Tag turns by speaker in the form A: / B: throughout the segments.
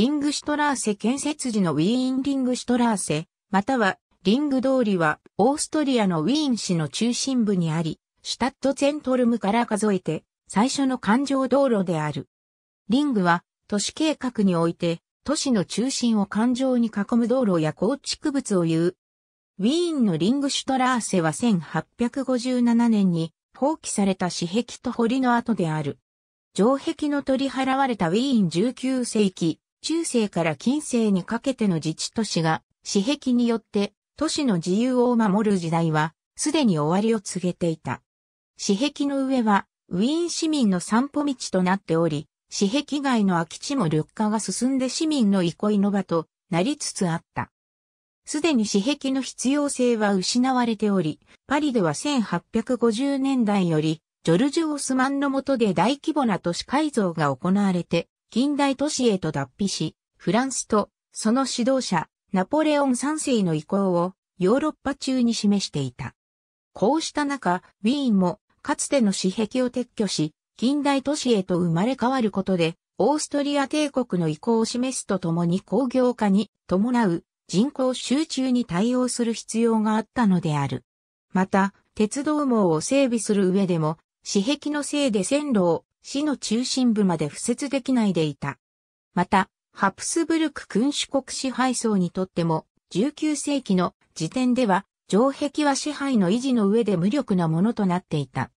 A: リングシュトラーセ建設時のウィーンリングシュトラーセ、またはリング通りはオーストリアのウィーン市の中心部にあり、シュタットゼントルムから数えて最初の環状道路である。リングは都市計画において都市の中心を環状に囲む道路や構築物を言う。ウィーンのリングシュトラーセは1857年に放棄された紙壁と堀の跡である。城壁の取り払われたウィーン19世紀中世から近世にかけての自治都市が、私壁によって都市の自由を守る時代は、すでに終わりを告げていた。私壁の上は、ウィーン市民の散歩道となっており、私壁外の空き地も緑化が進んで市民の憩いの場となりつつあった。すでに私壁の必要性は失われており、パリでは1850年代より、ジョルジュ・オスマンの下で大規模な都市改造が行われて近代都市へと脱皮し、フランスとその指導者、ナポレオン三世の意向をヨーロッパ中に示していた。こうした中、ウィーンもかつての私壁を撤去し、近代都市へと生まれ変わることで、オーストリア帝国の意向を示すとともに工業化に伴う人口集中に対応する必要があったのである。また、鉄道網を整備する上でも、私壁のせいで線路を市の中心部まで付設できないでいた。また、ハプスブルク君主国支配層にとっても、19世紀の時点では、城壁は支配の維持の上で無力なものとなっていた。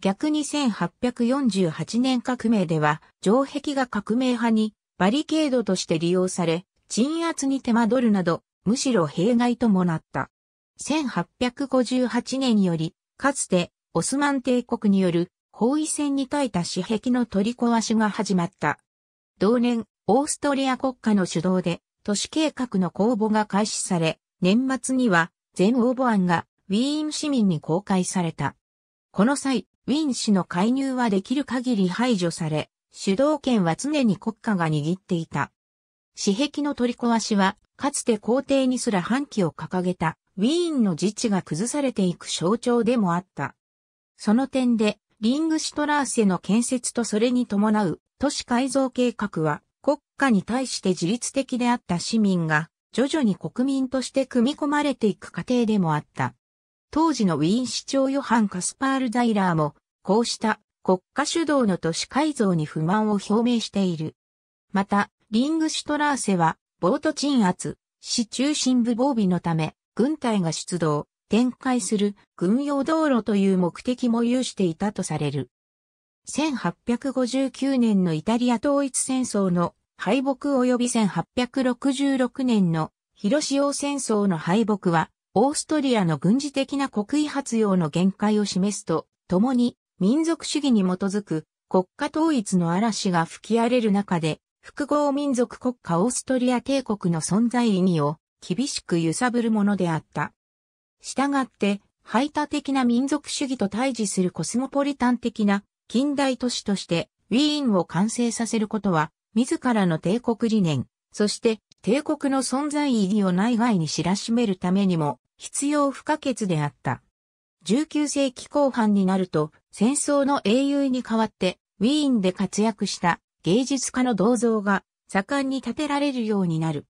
A: 逆に1848年革命では、城壁が革命派にバリケードとして利用され、鎮圧に手間取るなど、むしろ弊害ともなった。1858年より、かつてオスマン帝国による包囲戦に耐えた私壁の取り壊しが始まった。同年、オーストリア国家の主導で、都市計画の公募が開始され、年末には、全応募案が、ウィーン市民に公開された。この際、ウィーン市の介入はできる限り排除され、主導権は常に国家が握っていた。私壁の取り壊しは、かつて皇帝にすら反旗を掲げた、ウィーンの自治が崩されていく象徴でもあった。その点で、リングシュトラーセの建設とそれに伴う都市改造計画は国家に対して自律的であった市民が徐々に国民として組み込まれていく過程でもあった。当時のウィーン市長ヨハン・カスパール・ザイラーもこうした国家主導の都市改造に不満を表明している。また、リングシュトラーセはボート鎮圧、市中心部防備のため軍隊が出動、展開する軍用道路という目的も有していたとされる。1859年のイタリア統一戦争の敗北及び1866年の広島戦争の敗北は、オーストリアの軍事的な国威発揚の限界を示すと、共に民族主義に基づく国家統一の嵐が吹き荒れる中で、複合民族国家オーストリア帝国の存在意義を厳しく揺さぶるものであった。従って、排他的な民族主義と対峙するコスモポリタン的な近代都市としてウィーンを完成させることは、自らの帝国理念、そして帝国の存在意義を内外に知らしめるためにも必要不可欠であった。19世紀後半になると戦争の英雄に代わってウィーンで活躍した芸術家の銅像が盛んに建てられるようになる。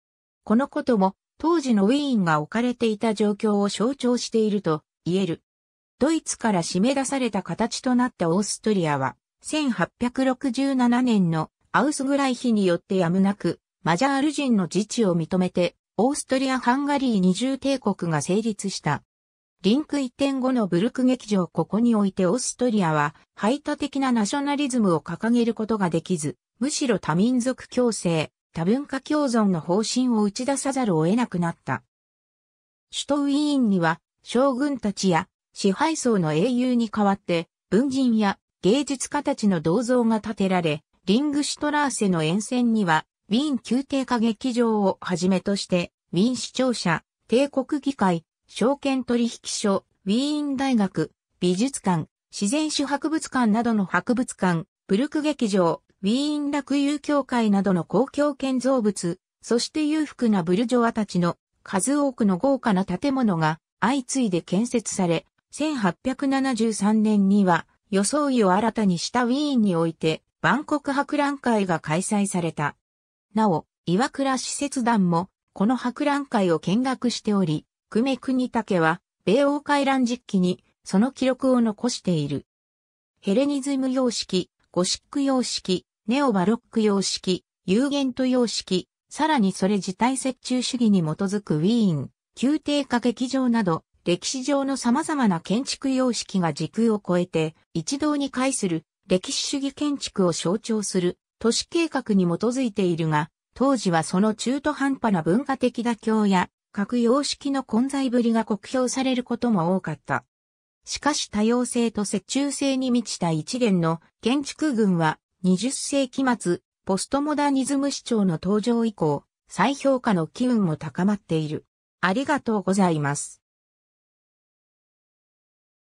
A: このことも当時のウィーンが置かれていた状況を象徴していると言える。ドイツから締め出された形となったオーストリアは、1867年のアウスグライヒによってやむなく、マジャール人の自治を認めて、オーストリア・ハンガリー二重帝国が成立した。リンク移転後のブルク劇場ここにおいてオーストリアは排他的なナショナリズムを掲げることができず、むしろ多民族共生、多文化共存の方針を打ち出さざるを得なくなった。首都ウィーンには将軍たちや支配層の英雄に代わって文人や芸術家たちの銅像が建てられ、リングシュトラーセの沿線にはウィーン宮廷歌劇場をはじめとしてウィーン市庁舎、帝国議会、証券取引所、ウィーン大学、美術館、自然史博物館などの博物館、ブルク劇場、ウィーン落遊協会などの公共建造物、そして裕福なブルジョアたちの数多くの豪華な建物が相次いで建設され、1873年には装いを新たにしたウィーンにおいて万国博覧会が開催された。なお、岩倉施設団もこの博覧会を見学しており、久米国武は米欧海覧実記にその記録を残している。ヘレニズム様式、ゴシック様式、ネオバロック様式、有限と様式、さらにそれ自体折衷主義に基づくウィーン、宮廷歌劇場など、歴史上の様々な建築様式が時空を超えて一堂に会する歴史主義建築を象徴する都市計画に基づいているが、当時はその中途半端な文化的妥協や各様式の混在ぶりが酷評されることも多かった。しかし多様性と折衷性に満ちた一連の建築群は20世紀末、ポストモダニズム市長の登場以降、再評価の機運も高まっている。ありがとうございます。